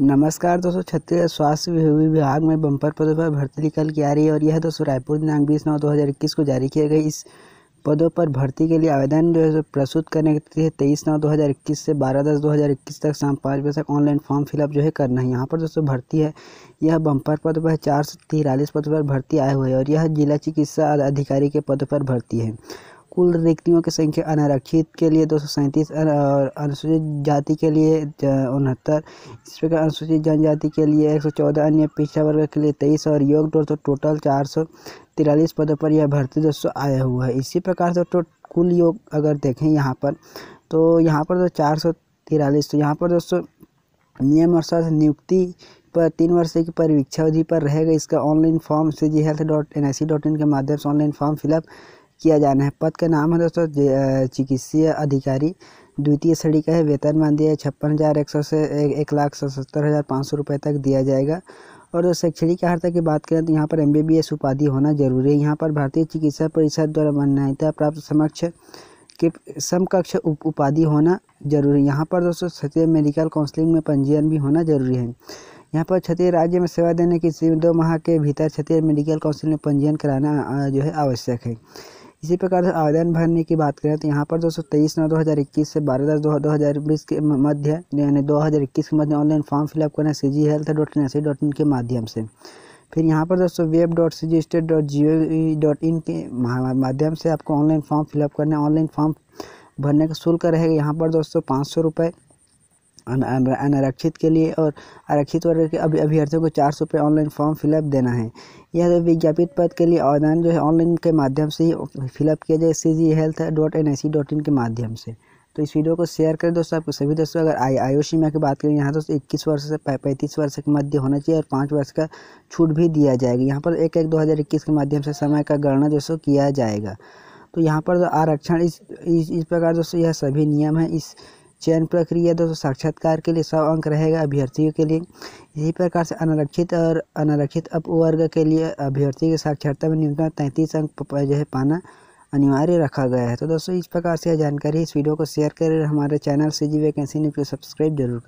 नमस्कार दोस्तों छत्तीसगढ़ स्वास्थ्य विभाग में बम्पर पदों पर भर्ती निकल के आ रही है और यह दोस्तों रायपुर दिनांक बीस नौ दो हज़ार इक्कीस को जारी किए गए इस पदों पर भर्ती के लिए आवेदन जो है प्रस्तुत करने के लिए तेईस नौ दो हज़ार इक्कीस से बारह दस दो हज़ार इक्कीस तक शाम पाँच बजे तक ऑनलाइन फॉर्म फिलअप जो है करना है यहाँ पर दोस्तों भर्ती है यह बम्पर पद पर चार सौ तिरालीस पद पर भर्ती आए हुए हैं और यह जिला चिकित्सा अधिकारी के पद पर भर्ती है कुल रिक्तियों की संख्या अनारक्षित के लिए दो और अनुसूचित जाति के लिए उनहत्तर इस प्रकार अनुसूचित जनजाति के लिए एक सौ चौदह अन्य पिछड़ा वर्ग के लिए तेईस और योग दो तो टोटल चार सौ तिरालीस पदों पर यह भर्ती दोस्तों आया हुआ है इसी प्रकार से तो कुल योग अगर देखें यहाँ पर तो यहाँ पर तो चार सौ तिरालीस तो यहाँ पर दोस्तों नियम और साथ नियुक्ति पर तीन वर्ष की परीक्षा अवधि पर रहेगा इसका online form C G health dot N I C dot in के माध्यम से ऑनलाइन फॉर्म फिलअप किया जाना है पद का नाम है दोस्तों चिकित्सीय अधिकारी द्वितीय श्रेणी का है वेतन मान दिया है छप्पन हज़ार एक सौ से एक लाख सतहत्तर हज़ार पाँच सौ रुपये तक दिया जाएगा और शैक्षणिक अर्हता की बात करें तो यहाँ पर एम बी बी एस उपाधि होना जरूरी है यहाँ पर भारतीय चिकित्सा परिषद द्वारा मान्यता प्राप्त समक्ष के समकक्ष उप उपाधि होना जरूरी है यहाँ पर दोस्तों क्षेत्रीय मेडिकल काउंसिलिंग में पंजीयन भी होना जरूरी है यहाँ पर क्षेत्रीय राज्य में सेवा देने की दो माह के भीतर क्षेत्रीय मेडिकल काउंसिल में पंजीयन कराना जो है आवश्यक है इसी प्रकार से आवेदन भरने की बात करें तो यहाँ पर दोस्तों तेईस नौ दो हज़ार इक्कीस से बारह दस दो हज़ार बीस के मध्य यानी दो हज़ार इक्कीस के मध्य ऑनलाइन फॉर्म फिलअप करना C G health dot N C dot in के माध्यम से फिर यहाँ पर दोस्तों web dot C G state dot G O dot in के माध्यम से आपको ऑनलाइन फॉर्म फिलअप करना है ऑनलाइन फॉर्म भरने का शुल्क रहेगा यहाँ पर दोस्तों पाँच सौ रुपये अनारक्षित के लिए और आरक्षित वर्ग के अभी अभ्यर्थियों को चार सौ रुपये ऑनलाइन फॉर्म फिलअप देना है यह विज्ञापित पद के लिए आवेदन जो है ऑनलाइन के माध्यम से ही फिलअप किया जाए C G health dot N I C dot in के माध्यम से तो इस वीडियो को शेयर करें दोस्तों आपको सभी दोस्तों अगर आई आयु सीमा की बात करें यहाँ दोस्तों इक्कीस वर्ष से पैंतीस वर्ष के मध्य होना चाहिए और पाँच वर्ष का छूट भी दिया जाएगा यहाँ पर एक एक दो हज़ार इक्कीस के माध्यम से समय का गणना दोस्तों किया जाएगा तो यहाँ पर आरक्षण इस इस, इस प्रकार दोस्तों यह सभी नियम है इस चयन प्रक्रिया दोस्तों साक्षात्कार के लिए सौ अंक रहेगा अभ्यर्थियों के लिए इसी प्रकार से अनारक्षित और अनारक्षित अपवर्ग के लिए अभ्यर्थी की साक्षरता में न्यूनतम तैंतीस अंक जो है पाना अनिवार्य रखा गया है तो दोस्तों इस प्रकार से जानकारी इस वीडियो को शेयर करें हमारे चैनल से जी वैकेंसी न्यूज को सब्सक्राइब जरूर करें